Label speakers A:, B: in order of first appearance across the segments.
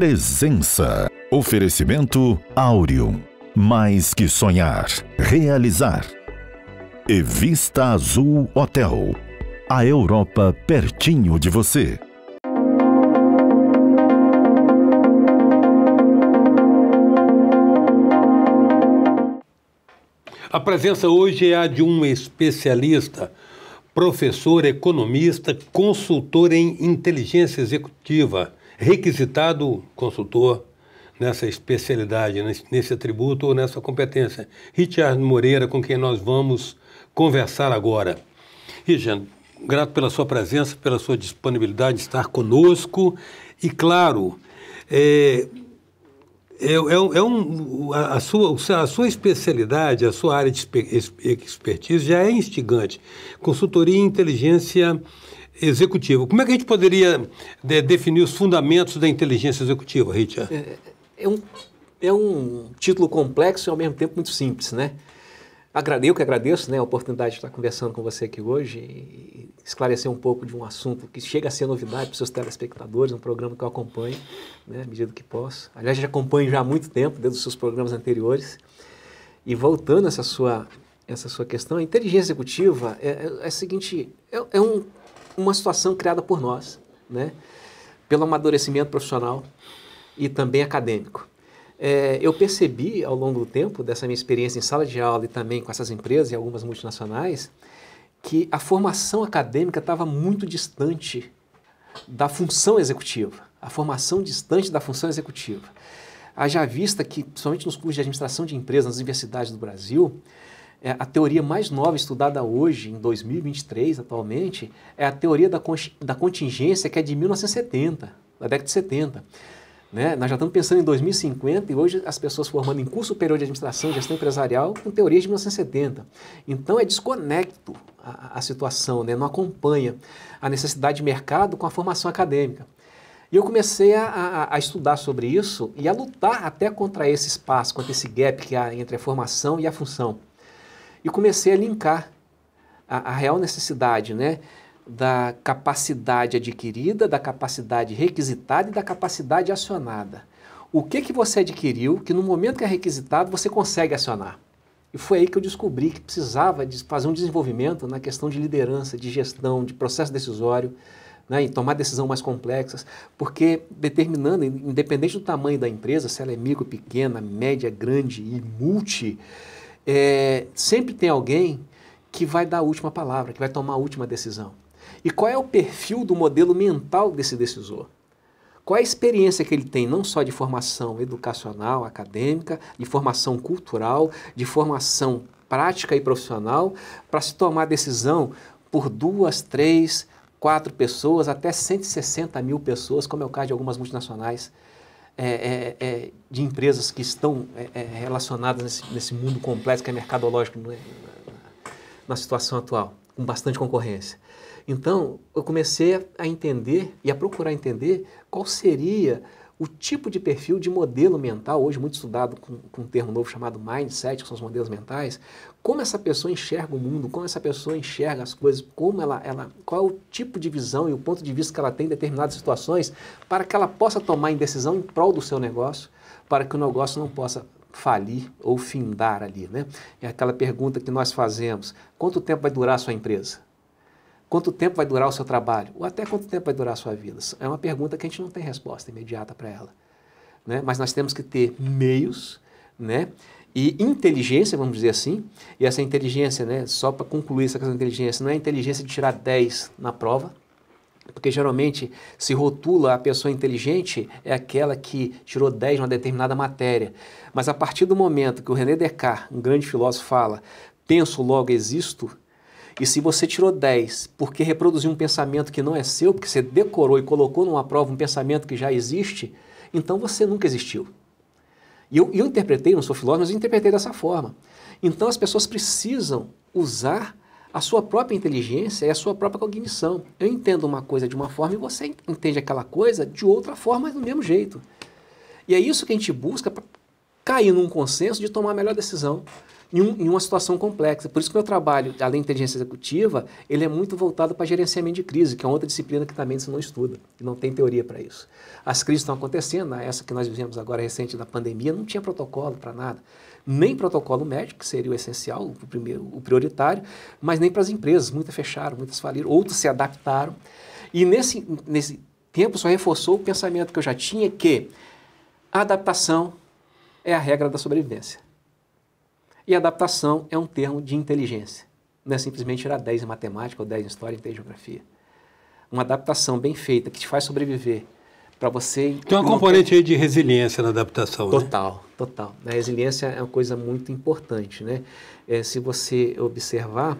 A: Presença. Oferecimento áureum, Mais que sonhar, realizar. E Vista Azul Hotel. A Europa pertinho de você. A presença hoje é a de um especialista, professor, economista, consultor em inteligência executiva requisitado consultor nessa especialidade, nesse atributo ou nessa competência. Richard Moreira, com quem nós vamos conversar agora. Richard, grato pela sua presença, pela sua disponibilidade de estar conosco. E, claro, é, é, é, é um, a, sua, a sua especialidade, a sua área de expertise já é instigante. Consultoria em inteligência executivo. Como é que a gente poderia de, né, definir os fundamentos da inteligência executiva, Richard? É,
B: é, um, é um título complexo e ao mesmo tempo muito simples, né? Agradeço, que agradeço né, a oportunidade de estar conversando com você aqui hoje e esclarecer um pouco de um assunto que chega a ser novidade para os seus telespectadores, um programa que eu acompanho, né, à medida que posso. Aliás, já acompanho já há muito tempo, desde os seus programas anteriores. E voltando a essa sua, essa sua questão, a inteligência executiva é, é, é a seguinte, é, é um uma situação criada por nós, né? pelo amadurecimento profissional e também acadêmico. É, eu percebi ao longo do tempo, dessa minha experiência em sala de aula e também com essas empresas e algumas multinacionais, que a formação acadêmica estava muito distante da função executiva. A formação distante da função executiva. Haja vista que, principalmente nos cursos de administração de empresas, nas universidades do Brasil, é, a teoria mais nova estudada hoje, em 2023, atualmente, é a teoria da, da contingência, que é de 1970, da década de 70. Né? Nós já estamos pensando em 2050 e hoje as pessoas formando em curso superior de administração, gestão empresarial, com teorias de 1970. Então é desconecto a, a situação, né? não acompanha a necessidade de mercado com a formação acadêmica. E eu comecei a, a, a, estudar sobre isso e a lutar até contra esse espaço, contra esse gap que há entre a formação e a função e comecei a linkar a, a real necessidade, né? Da capacidade adquirida, da capacidade requisitada e da capacidade acionada. O que, que você adquiriu que no momento que é requisitado você consegue acionar? E foi aí que eu descobri que precisava de fazer um desenvolvimento na questão de liderança, de gestão, de processo decisório, né, e tomar decisões mais complexas, porque determinando, independente do tamanho da empresa, se ela é micro, pequena, média, grande e multi, é, sempre tem alguém que vai dar a última palavra, que vai tomar a última decisão. E qual é o perfil do modelo mental desse decisor? Qual é a experiência que ele tem, não só de formação educacional, acadêmica, de formação cultural, de formação prática e profissional, para se tomar decisão por duas, três, quatro pessoas, até 160 mil pessoas, como é o caso de algumas multinacionais é, é, é, de empresas que estão é, é, relacionadas nesse, nesse, mundo complexo que é mercadológico né, na, na situação atual, com bastante concorrência. Então, eu comecei a entender e a procurar entender qual seria o tipo de perfil de modelo mental, hoje muito estudado com, com um termo novo chamado mindset, que são os modelos mentais, como essa pessoa enxerga o mundo, como essa pessoa enxerga as coisas, como ela, ela qual é o tipo de visão e o ponto de vista que ela tem em determinadas situações, para que ela possa tomar decisão em prol do seu negócio, para que o negócio não possa falir ou findar ali, né? É aquela pergunta que nós fazemos: quanto tempo vai durar a sua empresa? Quanto tempo vai durar o seu trabalho? Ou até quanto tempo vai durar a sua vida? É uma pergunta que a gente não tem resposta imediata para ela. Né? Mas nós temos que ter meios né? e inteligência, vamos dizer assim. E essa inteligência, né? só para concluir essa questão da inteligência, não é a inteligência de tirar 10 na prova, porque geralmente se rotula a pessoa inteligente é aquela que tirou 10 numa determinada matéria. Mas a partir do momento que o René Descartes, um grande filósofo, fala penso, logo existo, e se você tirou 10 porque reproduziu um pensamento que não é seu, porque você decorou e colocou numa prova um pensamento que já existe, então você nunca existiu. E eu, eu interpretei, não sou filósofo, mas eu interpretei dessa forma. Então as pessoas precisam usar a sua própria inteligência e a sua própria cognição. Eu entendo uma coisa de uma forma e você entende aquela coisa de outra forma, mas do mesmo jeito. E é isso que a gente busca para cair num consenso de tomar a melhor decisão em, um, em, uma situação complexa. Por isso que meu trabalho, além de inteligência executiva, ele é muito voltado para gerenciamento de crise, que é outra disciplina que também você não estuda, e não tem teoria para isso. As crises estão acontecendo, né? essa que nós vivemos agora recente da pandemia, não tinha protocolo para nada. Nem protocolo médico, que seria o essencial, o primeiro, o prioritário, mas nem para as empresas. Muitas fecharam, muitas faliram, outras se adaptaram. E nesse, nesse tempo só reforçou o pensamento que eu já tinha que a adaptação é a regra da sobrevivência. E adaptação é um termo de inteligência. Não é simplesmente tirar 10 em matemática, ou 10 em história, e 10 em geografia. Uma adaptação bem feita, que te faz sobreviver, para você... Tem uma componente
A: aí de resiliência na adaptação, né? Total, né?
B: total. A resiliência é uma coisa muito importante, né? É, se você observar,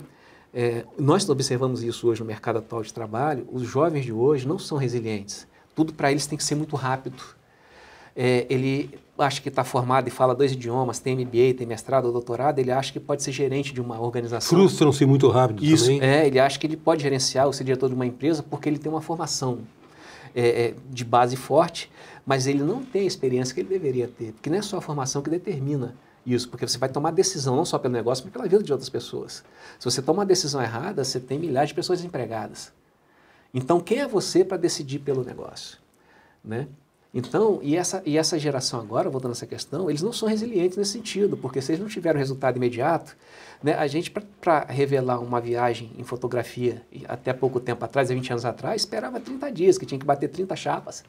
B: é, nós observamos isso hoje no mercado atual de trabalho, os jovens de hoje não são resilientes. Tudo para eles tem que ser muito rápido. É, ele acha que está formado e fala dois idiomas, tem MBA, tem mestrado ou doutorado, ele acha que pode ser gerente de uma organização. Frustram-se muito rápido Isso, também. É, ele acha que ele pode gerenciar ou ser diretor de uma empresa porque ele tem uma formação é, é, de base forte, mas ele não tem a experiência que ele deveria ter, porque não é só a formação que determina isso, porque você vai tomar decisão não só pelo negócio, mas pela vida de outras pessoas. Se você toma uma decisão errada, você tem milhares de pessoas empregadas. Então, quem é você para decidir pelo negócio? Né? Então, e essa, e essa geração agora, voltando a essa questão, eles não são resilientes nesse sentido, porque se eles não tiveram resultado imediato, né, a gente, para revelar uma viagem em fotografia, até pouco tempo atrás, 20 anos atrás, esperava 30 dias, que tinha que bater 30 chapas.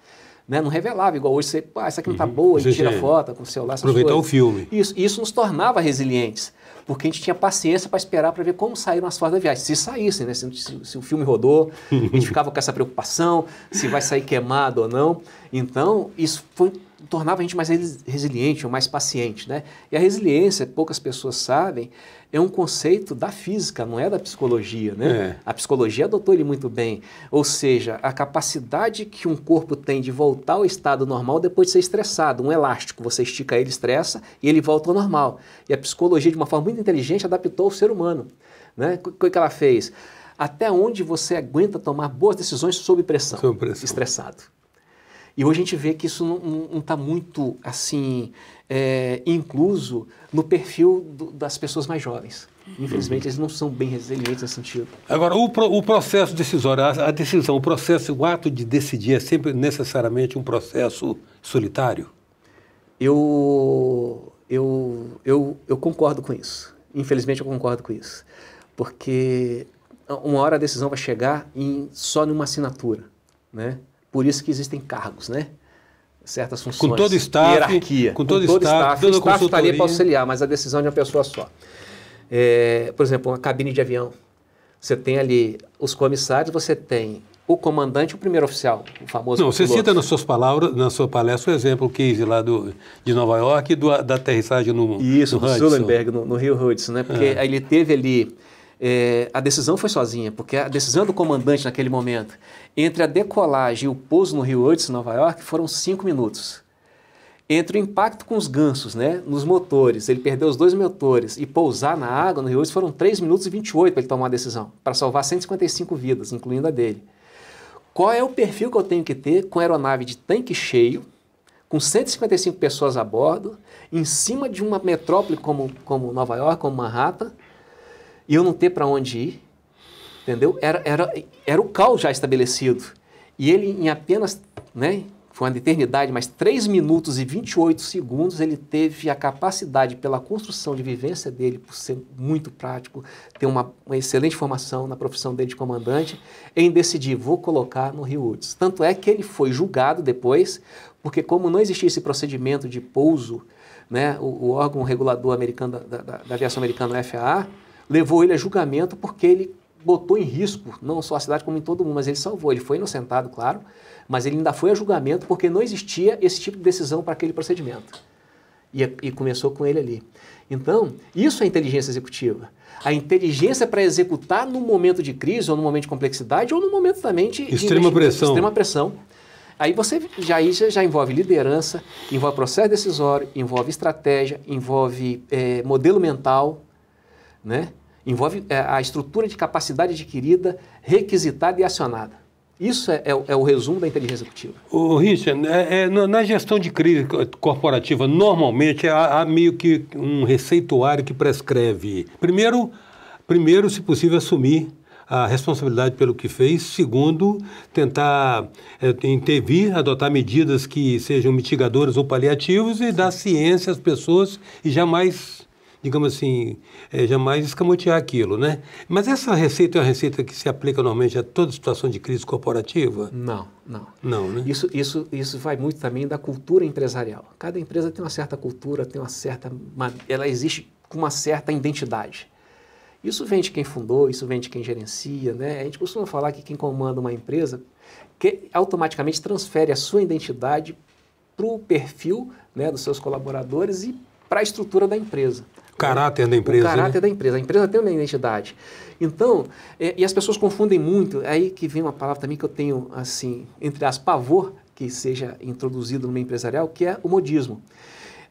B: Né? Não revelava, igual hoje você, ah, isso aqui não está uhum. boa, e tira foto com o celular. Aproveitar o filme. Isso, isso nos tornava resilientes, porque a gente tinha paciência para esperar para ver como saíram as fotos da viagem. Se saíssem, né? se, se, se o filme rodou, a gente ficava com essa preocupação, se vai sair queimado ou não. Então, isso foi tornava a gente mais resiliente ou mais paciente, né? E a resiliência, poucas pessoas sabem, é um conceito da física, não é da psicologia, né? É. A psicologia adotou ele muito bem, ou seja, a capacidade que um corpo tem de voltar ao estado normal depois de ser estressado, um elástico, você estica ele, estressa e ele volta ao normal. E a psicologia, de uma forma muito inteligente, adaptou o ser humano, né? O que ela fez? Até onde você aguenta tomar boas decisões sob pressão. Sob pressão. estressado. E hoje a gente vê que isso não está muito assim é, incluso no perfil do, das pessoas mais jovens. Infelizmente, eles não são bem resilientes nesse sentido.
A: Agora, o, pro, o processo decisório, a, a, decisão, o processo, o ato de decidir é sempre necessariamente um processo solitário?
B: Eu, eu, eu, eu concordo com isso. Infelizmente, eu concordo com isso. Porque uma hora a decisão vai chegar em, só numa assinatura, né? Por isso que existem cargos, né? Certas
A: funções. Com todo staff. Hierarquia. Com todo, com todo staff. staff. Toda o staff está ali para auxiliar,
B: mas a decisão é de uma pessoa só. É, por exemplo, uma cabine de avião. Você tem ali os comissários, você tem o comandante, o primeiro oficial, o famoso. Não, você cita
A: nas suas palavras, na sua palestra, o exemplo, o case lá do, de Nova York e da aterrissagem no Isso, no, no Sullenberg, no, no Rio
B: Hudson, né? Porque é.
A: ele teve ali é, a decisão foi sozinha, porque a decisão do comandante
B: naquele momento, entre a decolagem e o pouso no Rio Hudson, Nova York, foram cinco minutos. Entre o impacto com os gansos, né, nos motores, ele perdeu os dois motores, e pousar na água no Rio Hudson foram 3 minutos e 28 para ele tomar a decisão, para salvar 155 vidas, incluindo a dele. Qual é o perfil que eu tenho que ter com aeronave de tanque cheio, com 155 pessoas a bordo, em cima de uma metrópole como, como Nova York, como Manhattan, e eu não ter para onde ir, entendeu? Era, era, era o caos já estabelecido. E ele, em apenas, né, foi uma eternidade, mas 3 minutos e 28 segundos, ele teve a capacidade, pela construção de vivência dele, por ser muito prático, ter uma, uma excelente formação na profissão dele de comandante, em decidir, vou colocar no Rio Woods. Tanto é que ele foi julgado depois, porque como não existia esse procedimento de pouso, né, o, o órgão regulador americano da, da, da aviação americana, FAA, levou ele a julgamento porque ele botou em risco, não só a cidade como em todo mundo, mas ele salvou. Ele foi inocentado, claro, mas ele ainda foi a julgamento porque não existia esse tipo de decisão para aquele procedimento. E, e, começou com ele ali. Então, isso é inteligência executiva. A inteligência para executar no momento de crise, ou no momento de complexidade, ou no momento também de extrema pressão. Extrema pressão. Aí você já, já, já envolve liderança, envolve processo decisório, envolve estratégia, envolve é, modelo mental, né? Envolve é, a estrutura de capacidade adquirida, requisitada e acionada. Isso é, é, é, o resumo da inteligência executiva.
A: O Richard, é, é na gestão de crise corporativa, normalmente há, há, meio que um receituário que prescreve. Primeiro, primeiro, se possível, assumir a responsabilidade pelo que fez. Segundo, tentar é, intervir, adotar medidas que sejam mitigadoras ou paliativas e dar ciência às pessoas e jamais digamos assim, é, jamais escamotear aquilo, né? Mas essa receita é uma receita que se aplica normalmente a toda situação de crise corporativa? Não,
B: não. Não, né? Isso, isso, isso vai muito também da cultura empresarial. Cada empresa tem uma certa cultura, tem uma certa... Ela existe com uma certa identidade. Isso vem de quem fundou, isso vem de quem gerencia, né? A gente costuma falar que quem comanda uma empresa que automaticamente transfere a sua identidade para o perfil né, dos seus colaboradores e para a estrutura da empresa
A: caráter da empresa. O caráter né? da
B: empresa. A empresa tem uma identidade. Então, é, e as pessoas confundem muito. É aí que vem uma palavra também que eu tenho, assim, entre as pavor que seja introduzido no meio empresarial, que é o modismo.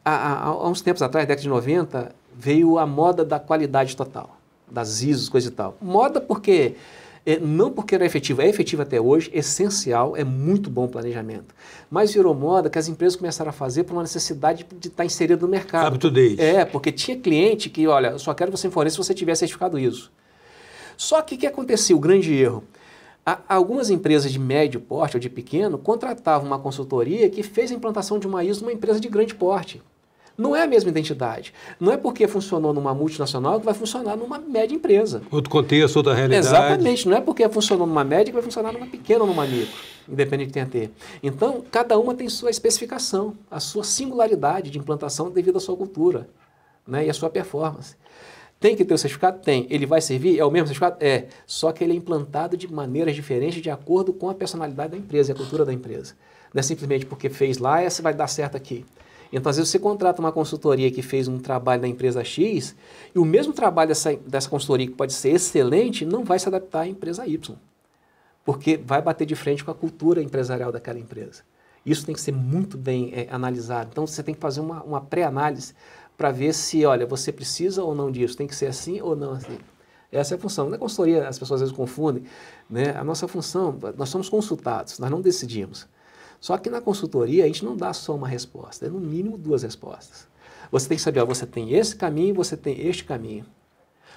B: Há, há, há uns tempos atrás, década de 90, veio a moda da qualidade total, das ISOs, coisa e tal. Moda porque é, não porque era efetiva, é efetiva é até hoje, essencial, é muito bom o planejamento. Mas virou moda que as empresas começaram a fazer por uma necessidade de estar tá inserido no mercado. É, é, porque tinha cliente que, olha, só quero que você informe se você tiver certificado ISO. Só que o que aconteceu? O grande erro. algumas empresas de médio porte ou de pequeno contratavam uma consultoria que fez a implantação de uma ISO numa empresa de grande porte. Não é a mesma identidade. Não é porque funcionou numa multinacional que vai funcionar numa média empresa.
A: Outro contexto, outra realidade. Exatamente.
B: Não é porque funcionou numa média que vai funcionar numa pequena ou numa micro, independente de quem ter. Então, cada uma tem sua especificação, a sua singularidade de implantação devido à sua cultura né, e à sua performance. Tem que ter o certificado? Tem. Ele vai servir? É o mesmo certificado? É. Só que ele é implantado de maneiras diferentes de acordo com a personalidade da empresa e a cultura da empresa. Não é simplesmente porque fez lá, essa vai dar certo aqui. Então, às vezes, você contrata uma consultoria que fez um trabalho da empresa X e o mesmo trabalho dessa, dessa consultoria, que pode ser excelente, não vai se adaptar à empresa Y, porque vai bater de frente com a cultura empresarial daquela empresa. Isso tem que ser muito bem é, analisado. Então, você tem que fazer uma, uma pré-análise para ver se, olha, você precisa ou não disso, tem que ser assim ou não assim. Essa é a função. Na consultoria, as pessoas às vezes confundem, né? A nossa função, nós somos consultados, nós não decidimos. Só que na consultoria a gente não dá só uma resposta, é no mínimo duas respostas. Você tem que saber, ó, você tem esse caminho, você tem este caminho.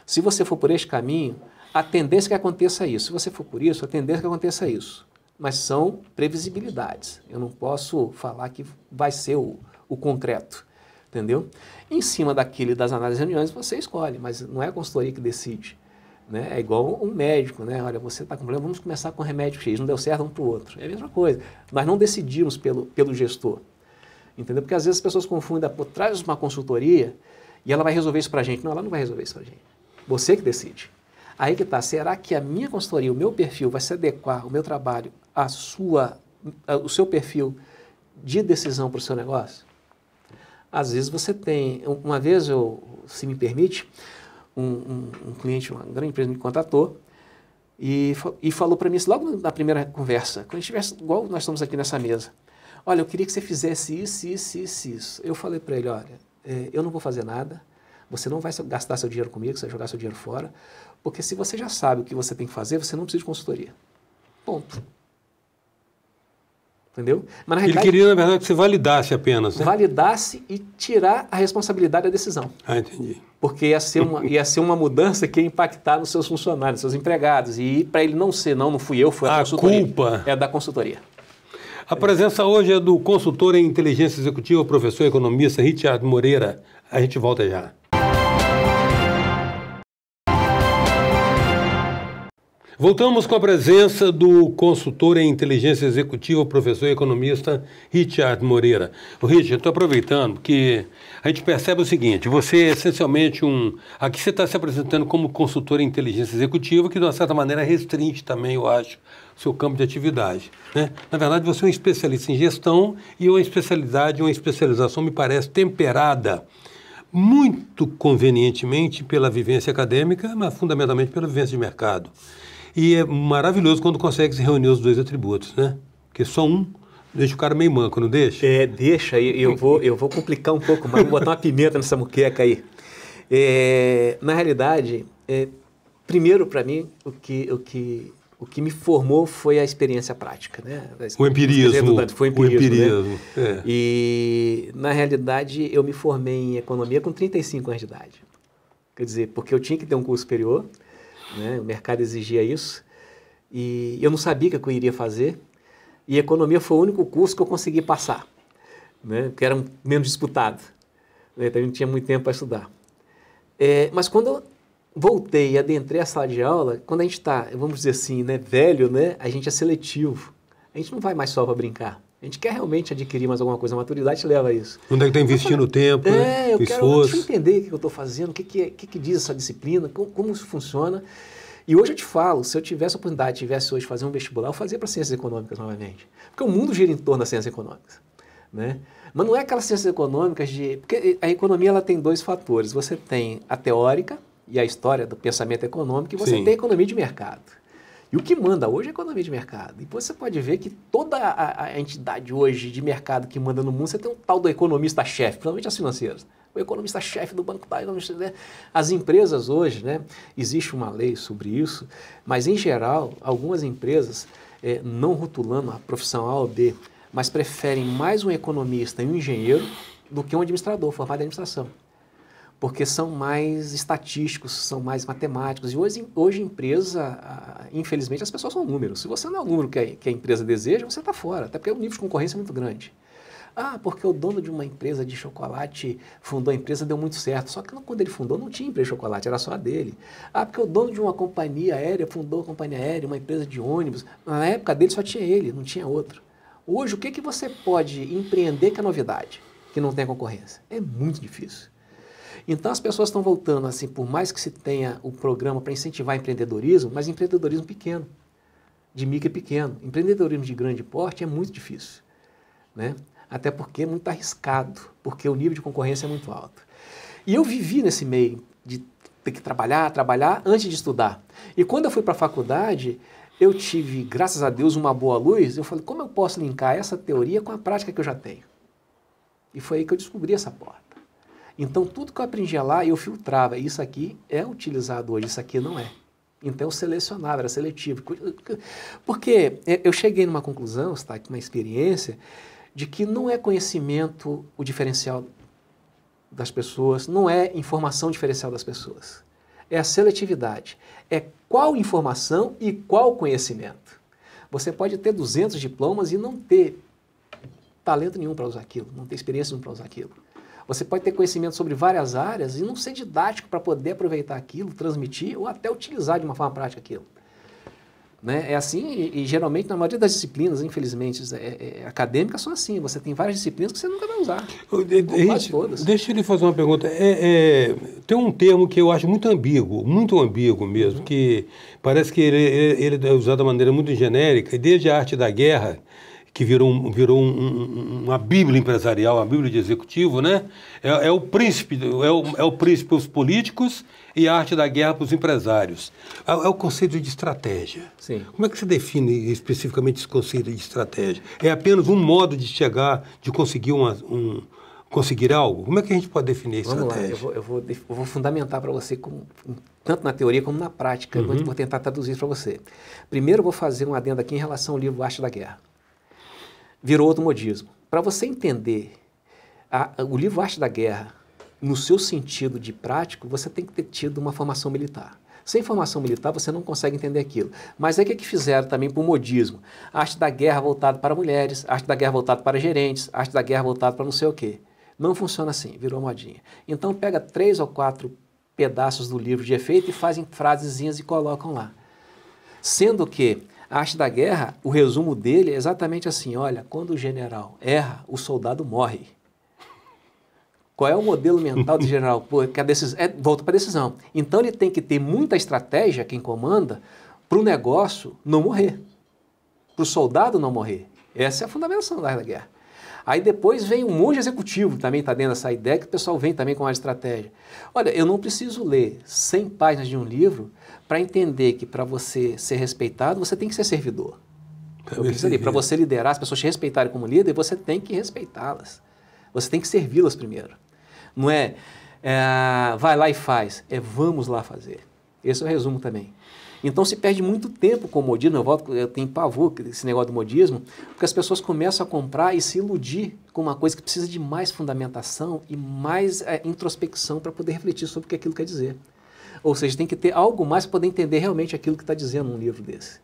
B: Se você for por este caminho, a tendência é que aconteça isso. Se você for por isso, a tendência é que aconteça isso. Mas são previsibilidades. Eu não posso falar que vai ser o, o concreto entendeu? Em cima daquele das análises reuniões, você escolhe, mas não é a consultoria que decide. Né? É igual um médico, né? Olha, você está com problema, vamos começar com remédio X, não deu certo, vamos para o outro. É a mesma coisa. Nós não decidimos pelo, pelo gestor. Entendeu? Porque às vezes as pessoas confundem, Pô, traz uma consultoria e ela vai resolver isso para a gente. Não, ela não vai resolver isso para a gente. Você que decide. Aí que está, será que a minha consultoria, o meu perfil vai se adequar, o meu trabalho, a sua, a, o seu perfil de decisão para o seu negócio? Às vezes você tem, uma vez eu, se me permite, um, um, um cliente, uma grande empresa me contatou e, e falou para mim isso logo na primeira conversa, quando estivesse igual nós estamos aqui nessa mesa. Olha, eu queria que você fizesse isso, isso, isso, isso. Eu falei para ele, olha, é, eu não vou fazer nada, você não vai gastar seu dinheiro comigo, você vai jogar seu dinheiro fora, porque se você já sabe o que você tem que fazer, você não precisa de consultoria. Ponto.
A: Entendeu? Mas, Ele queria, na verdade, que você validasse apenas. Né?
B: Validasse e tirar a responsabilidade da decisão.
A: Ah, entendi porque
B: ia ser uma, ia ser uma mudança que ia impactar nos seus funcionários, nos seus empregados. E para ele não ser, não, não fui eu,
A: foi a, a consultoria. culpa é da consultoria. A presença hoje é do consultor em inteligência executiva, professor economista Richard Moreira. A gente volta já. Voltamos com a presença do consultor em inteligência executiva, professor e economista Richard Moreira. O Richard, estou aproveitando que a gente percebe o seguinte: você é essencialmente um. Aqui você está se apresentando como consultor em inteligência executiva, que de uma certa maneira restringe também, eu acho, o seu campo de atividade. Né? Na verdade, você é um especialista em gestão e uma especialidade, uma especialização, me parece, temperada muito convenientemente pela vivência acadêmica, mas fundamentalmente pela vivência de mercado. E é maravilhoso quando consegue se reunir os dois atributos, né? Porque só um Deixa o cara meio manco, não deixa? É, deixa. Eu, eu vou, eu vou complicar um pouco mais, vou botar uma pimenta nessa muqueca aí. É,
B: na realidade, é, primeiro para mim, o que, o, que, o que me formou foi a experiência prática. Né? o empirismo. foi o empirismo. O né? empirismo né? é. E, na realidade, eu me formei em economia com 35 anos de idade. Quer dizer, porque eu tinha que ter um curso superior, né? O mercado exigia isso. E eu não sabia o que eu iria fazer. E economia foi o único curso que eu consegui passar, né? que era menos disputado. Né? Então, a gente tinha muito tempo para estudar. É, mas quando eu voltei e adentrei a sala de aula, quando a gente está, vamos dizer assim, né, velho, né, a gente é seletivo. A gente não vai mais só para brincar a gente quer realmente adquirir mais alguma coisa, a maturidade te leva a isso.
A: onde é que está investindo o tempo, é, né? eu esforço. quero
B: entender o que eu estou fazendo, o que, que, é, que, que diz essa disciplina, como, como isso funciona. E hoje eu te falo, se eu tivesse a oportunidade, tivesse hoje fazer um vestibular, eu fazia para ciências econômicas novamente. Porque o mundo gira em torno das ciências econômicas. Né? Mas não é aquelas ciências econômicas de... Porque a economia ela tem dois fatores. Você tem a teórica e a história do pensamento econômico e você Sim. tem a economia de mercado. E o que manda hoje é a economia de mercado. E você pode ver que toda a, a entidade hoje de mercado que manda no mundo, você tem um tal do economista-chefe, principalmente as financeiras. O economista-chefe do Banco da né? As empresas hoje, né? existe uma lei sobre isso, mas em geral, algumas empresas, é, não rotulando a profissão A ou B, mas preferem mais um economista e um engenheiro do que um administrador formado em administração porque são mais estatísticos, são mais matemáticos. E hoje, hoje empresa, infelizmente, as pessoas são números. Se você não é o número que a, que a empresa deseja, você está fora, até porque o nível de concorrência é muito grande. Ah, porque o dono de uma empresa de chocolate fundou a empresa, deu muito certo. Só que quando ele fundou, não tinha empresa de chocolate, era só a dele. Ah, porque o dono de uma companhia aérea fundou a companhia aérea, uma empresa de ônibus. Na época dele só tinha ele, não tinha outro. Hoje, o que, que você pode empreender que é novidade, que não tem concorrência? É muito difícil. Então as pessoas estão voltando, assim, por mais que se tenha o programa para incentivar empreendedorismo, mas empreendedorismo pequeno, de micro e pequeno. Empreendedorismo de grande porte é muito difícil, né? Até porque é muito arriscado, porque o nível de concorrência é muito alto. E eu vivi nesse meio de ter que trabalhar, trabalhar antes de estudar. E quando eu fui para a faculdade, eu tive, graças a Deus, uma boa luz. Eu falei, como eu posso linkar essa teoria com a prática que eu já tenho? E foi aí que eu descobri essa porta. Então, tudo que eu aprendia lá, eu filtrava. Isso aqui é utilizado hoje, isso aqui não é. Então, eu selecionava, era seletivo. Porque é, eu cheguei numa conclusão, está com uma experiência, de que não é conhecimento o diferencial das pessoas, não é informação diferencial das pessoas. É a seletividade. É qual informação e qual conhecimento. Você pode ter 200 diplomas e não ter talento nenhum para usar aquilo, não ter experiência nenhuma para usar aquilo. Você pode ter conhecimento sobre várias áreas e não ser didático para poder aproveitar aquilo, transmitir ou até utilizar de uma forma prática aquilo. Né? É assim, e, e, geralmente na maioria das disciplinas, infelizmente, é, é, é acadêmicas são assim. Você tem várias disciplinas que você nunca vai usar.
A: Eu, de, de, todas. Deixa eu lhe fazer uma pergunta. É, é, tem um termo que eu acho muito ambíguo, muito ambíguo mesmo, uhum. que parece que ele, ele, ele, é usado de maneira muito genérica, e desde a arte da guerra que virou, virou um, um, uma bíblia empresarial, uma bíblia de executivo, né? É, é o príncipe, é o, é o príncipe para os políticos e a arte da guerra para os empresários. É, é, o conceito de estratégia. Sim. Como é que você define especificamente esse conceito de estratégia? É apenas um modo de chegar, de conseguir uma, um, conseguir algo? Como é que a gente pode definir isso? Vamos estratégia? lá, eu vou,
B: eu vou, eu vou fundamentar para você, como, tanto na teoria como na prática, uhum. vou tentar traduzir para você. Primeiro, eu vou fazer um adendo aqui em relação ao livro Arte da Guerra virou outro modismo. Para você entender a, o livro Arte da Guerra no seu sentido de prático, você tem que ter tido uma formação militar. Sem formação militar, você não consegue entender aquilo. Mas é que, que fizeram também para o modismo. arte da guerra voltada para mulheres, arte da guerra voltada para gerentes, arte da guerra voltada para não sei o quê. Não funciona assim, virou modinha. Então pega três ou quatro pedaços do livro de efeito e fazem frasezinhas e colocam lá. Sendo que Arte da Guerra, o resumo dele é exatamente assim: olha, quando o general erra, o soldado morre. Qual é o modelo mental do general? Volto a é, volta para a decisão. Então ele tem que ter muita estratégia, quem comanda, para o negócio não morrer, para o soldado não morrer. Essa é a fundamentação da guerra. Aí depois vem um monte de executivo também está dentro dessa ideia que o pessoal vem também com a estratégia. Olha, eu não preciso ler 100 páginas de um livro para entender que para você ser respeitado, você tem que ser servidor. Para você liderar, as pessoas te respeitarem como líder, você tem que respeitá-las. Você tem que servi-las primeiro. Não é, é vai lá e faz, é vamos lá fazer. Esse é o resumo também. Então se perde muito tempo com o modismo, eu, volto, eu tenho pavor esse negócio do modismo, porque as pessoas começam a comprar e se iludir com uma coisa que precisa de mais fundamentação e mais é, introspecção para poder refletir sobre o que aquilo quer dizer. Ou seja, tem que ter algo mais para poder entender realmente aquilo que está dizendo um livro desse.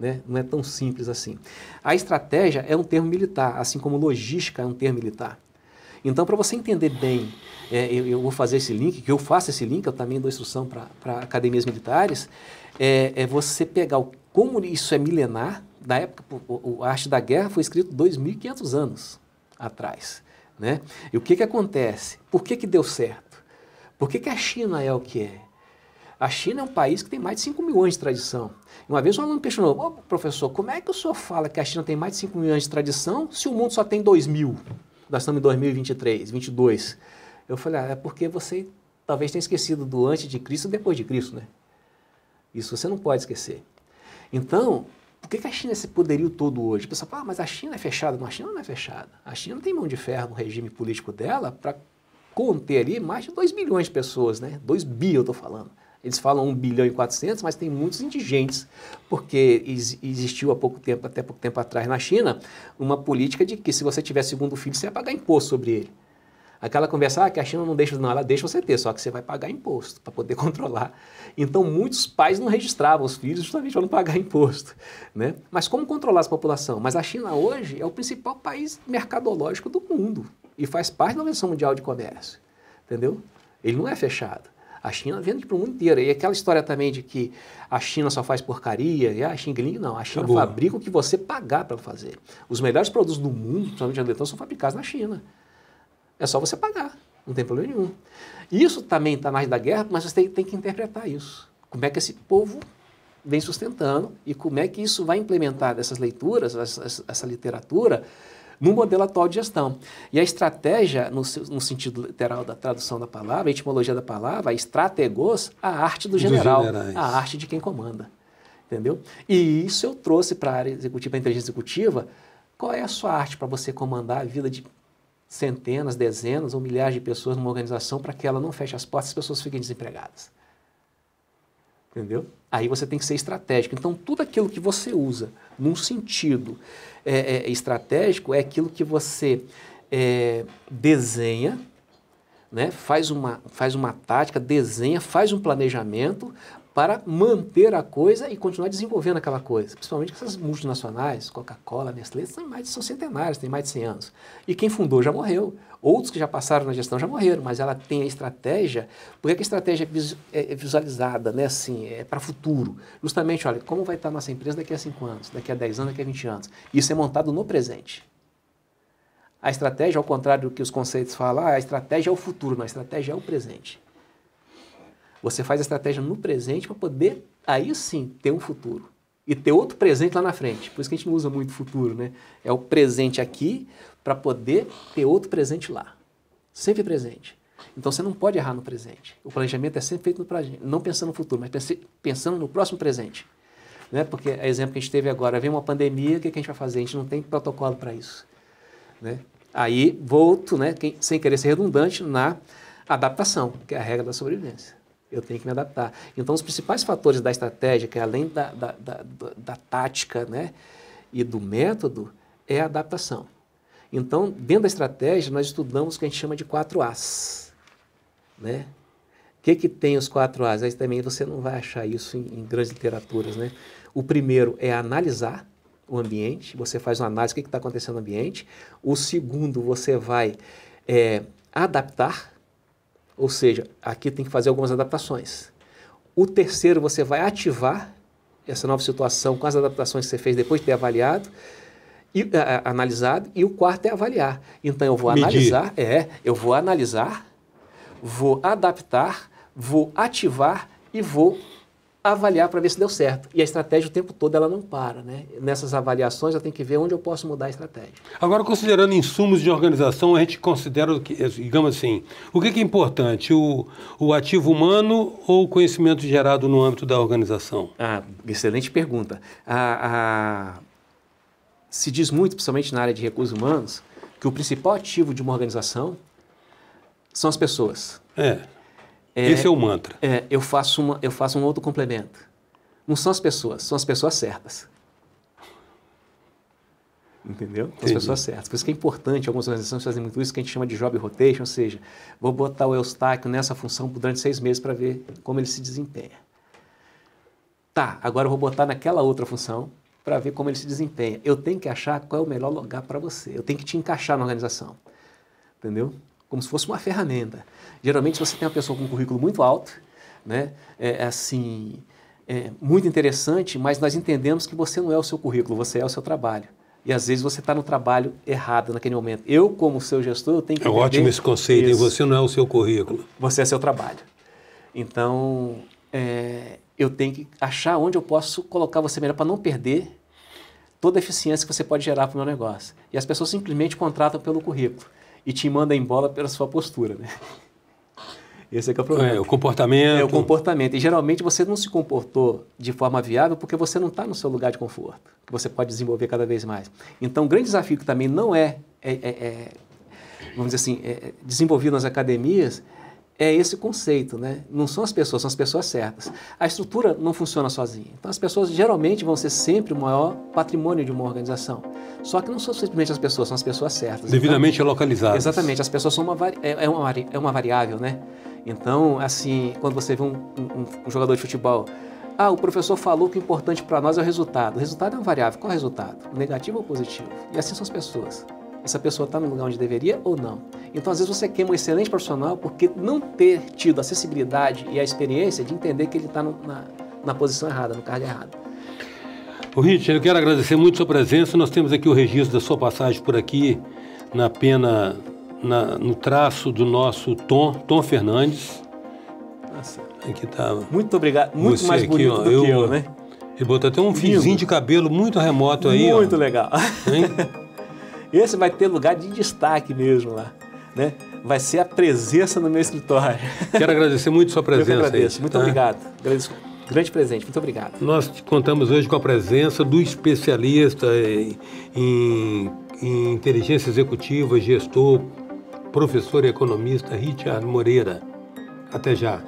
B: Né? Não é tão simples assim. A estratégia é um termo militar, assim como logística é um termo militar. Então, para você entender bem, é, eu, eu, vou fazer esse link, que eu faço esse link, eu também dou instrução para academias militares, é, é você pegar o, como isso é milenar, da época, o, a arte da guerra foi escrito 2.500 anos atrás. Né? E o que, que acontece? Por que, que deu certo? Por que, que a China é o que é? A China é um país que tem mais de 5 anos de tradição. Uma vez um aluno questionou, oh, professor, como é que o senhor fala que a China tem mais de 5 anos de tradição se o mundo só tem 2 mil? Nós estamos em 2023, 22. Eu falei, ah, é porque você talvez tenha esquecido do antes de Cristo e depois de Cristo, né? Isso você não pode esquecer. Então, por que, a China é esse poderio todo hoje? O pessoal fala, ah, mas a China é fechada. Não, a China não é fechada. A China tem mão de ferro no regime político dela para conter ali mais de 2 bilhões de pessoas, né? 2 bi eu estou falando. Eles falam 1 bilhão e 400, mas tem muitos indigentes, porque existiu há pouco tempo, até pouco tempo atrás na China, uma política de que se você tiver segundo filho, você ia pagar imposto sobre ele. Aquela conversa, ah, que a China não deixa, não, ela deixa você ter, só que você vai pagar imposto para poder controlar. Então, muitos pais não registravam os filhos justamente para não pagar imposto. Né? Mas como controlar essa população? Mas a China hoje é o principal país mercadológico do mundo e faz parte da Organização Mundial de Comércio, entendeu? Ele não é fechado. A China vende para o mundo inteiro. E aquela história também de que a China só faz porcaria, e a ah, Xing não. A China Acabou. fabrica o que você pagar para fazer. Os melhores produtos do mundo, principalmente a eletrônica, são fabricados na China. É só você pagar, não tem problema nenhum. Isso também está na área da guerra, mas você tem, tem que interpretar isso. Como é que esse povo vem sustentando e como é que isso vai implementar essas leituras, essa, essa literatura, no modelo atual de gestão. E a estratégia, no, no, sentido literal da tradução da palavra, a etimologia da palavra, a estrategos, a arte do general, a arte de quem comanda. Entendeu? E isso eu trouxe para a área executiva, para a inteligência executiva, qual é a sua arte para você comandar a vida de centenas, dezenas ou milhares de pessoas numa organização para que ela não feche as portas e as pessoas fiquem desempregadas. Entendeu? Aí você tem que ser estratégico. Então, tudo aquilo que você usa num sentido é, é, estratégico é aquilo que você é, desenha, né? faz, uma, faz uma tática, desenha, faz um planejamento, para manter a coisa e continuar desenvolvendo aquela coisa. Principalmente essas multinacionais, Coca-Cola, Nestlé, são, mais, são centenários, têm mais de 100 anos. E quem fundou já morreu. Outros que já passaram na gestão já morreram, mas ela tem a estratégia. porque que a estratégia é, é, é visualizada, né? Assim, é para o futuro. Justamente, olha, como vai estar a nossa empresa daqui a 5 anos, daqui a 10 anos, daqui a 20 anos. Isso é montado no presente. A estratégia, ao contrário do que os conceitos falam, ah, a estratégia é o futuro, não, a estratégia é o presente. Você faz a estratégia no presente para poder, aí sim, ter um futuro. E ter outro presente lá na frente. Por isso que a gente não usa muito futuro, né? É o presente aqui para poder ter outro presente lá. Sempre presente. Então você não pode errar no presente. O planejamento é sempre feito no presente, não pensando no futuro, mas pensando no próximo presente. Né? Porque é exemplo que a gente teve agora, vem uma pandemia, o que a gente vai fazer? A gente não tem protocolo para isso. Né? Aí volto, né, sem querer ser redundante, na adaptação, que é a regra da sobrevivência eu tenho que me adaptar. Então, os principais fatores da estratégia, que é além da, da, da, da tática né, e do método, é a adaptação. Então, dentro da estratégia, nós estudamos o que a gente chama de quatro As. Né? O que, que tem os quatro As? Aí também você não vai achar isso em, em grandes literaturas. Né? O primeiro é analisar o ambiente, você faz uma análise do que está acontecendo no ambiente. O segundo, você vai é, adaptar, ou seja, aqui tem que fazer algumas adaptações. O terceiro, você vai ativar essa nova situação com as adaptações que você fez depois de ter avaliado, e, a, analisado, e o quarto é avaliar. Então eu vou Medir. analisar, é, eu vou analisar, vou adaptar, vou ativar e vou avaliar para ver se deu certo. E a estratégia o tempo todo ela não para, né? Nessas avaliações eu tenho que ver onde eu posso mudar a estratégia.
A: Agora, considerando insumos de organização, a gente considera, que, eh, digamos assim, o que é importante, o, o ativo humano ou o conhecimento gerado no âmbito da organização? Ah, excelente pergunta. a a
B: se diz muito, principalmente na área de recursos humanos, que o principal ativo de uma organização são as pessoas. É. É, Esse é o mantra. É, eu, faço uma, eu faço um outro complemento. Não são as pessoas, são as pessoas certas. Entendeu? São As pessoas certas. Por isso que é importante algumas organizações fazem muito isso, que a gente chama de job rotation, ou seja, vou botar o Eustáquio nessa função durante seis meses para ver como ele se desempenha. Tá, agora eu vou botar naquela outra função para ver como ele se desempenha. Eu tenho que achar qual é o melhor lugar para você. Eu tenho que te encaixar na organização. Entendeu? como se fosse uma ferramenta. Geralmente, você tem uma pessoa com um currículo muito alto, né? É, é, assim, é, muito interessante, mas nós entendemos que você não é o seu currículo, você é o seu trabalho. E às vezes você está no trabalho errado naquele momento. Eu, como seu gestor, eu tenho que. É ótimo esse conceito, isso. você
A: não é o seu currículo. Você é seu trabalho. Então,
B: é, eu tenho que achar onde eu posso colocar você melhor para não perder toda a eficiência que você pode gerar para o meu negócio. E as pessoas simplesmente contratam pelo currículo e te manda embora pela sua postura, né? Esse é que é o problema. É, o comportamento. É o comportamento. E geralmente você não se comportou de forma viável porque você não está no seu lugar de conforto, que você pode desenvolver cada vez mais. Então, o um grande desafio que também não é, é, é, é vamos dizer assim, é, é, desenvolvido nas academias é esse conceito, né? Não são as pessoas, são as pessoas certas. A estrutura não funciona sozinha. Então, as pessoas geralmente vão ser sempre o maior patrimônio de uma organização. Só que não são simplesmente as pessoas, são as pessoas certas. Então, Devidamente então, localizadas. Exatamente. As pessoas são uma, é, é, uma, é uma variável, né? Então, assim, quando você vê um, um, um jogador de futebol ah, o professor falou que o importante para nós é o resultado. O resultado é uma variável. Qual é o resultado? negativo ou positivo? E assim são as pessoas. Essa pessoa está no lugar onde deveria ou não? Então, às vezes, você queima um excelente profissional porque não ter tido a sensibilidade e a experiência de entender que ele está na, na posição errada, no cargo errado.
A: O Rich, eu quero agradecer muito a sua presença. Nós temos aqui o registro da sua passagem por aqui na pena, na, no traço do nosso Tom, Tom Fernandes. Nossa. Aqui estava. Tá muito obrigado. Muito Você mais bonito aqui, do eu, que eu, né? Ele botou até um Lindo. finzinho de cabelo muito remoto aí. Muito ó. legal. Hein?
B: Esse vai ter lugar de destaque mesmo lá, né? Vai ser a presença no meu escritório. Quero agradecer muito sua presença. Eu que agradeço. Aí, muito tá? obrigado. Agradeço. Grande presente, muito obrigado.
A: Nós contamos hoje com a presença do especialista em, em, em inteligência executiva, gestor, professor e economista Richard Moreira. Até já.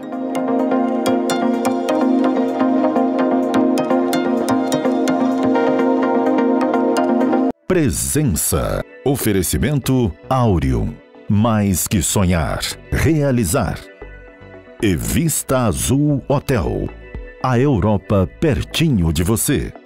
A: Presença. Oferecimento Áureum. Mais que sonhar, realizar. E Vista Azul Hotel. A Europa pertinho de você.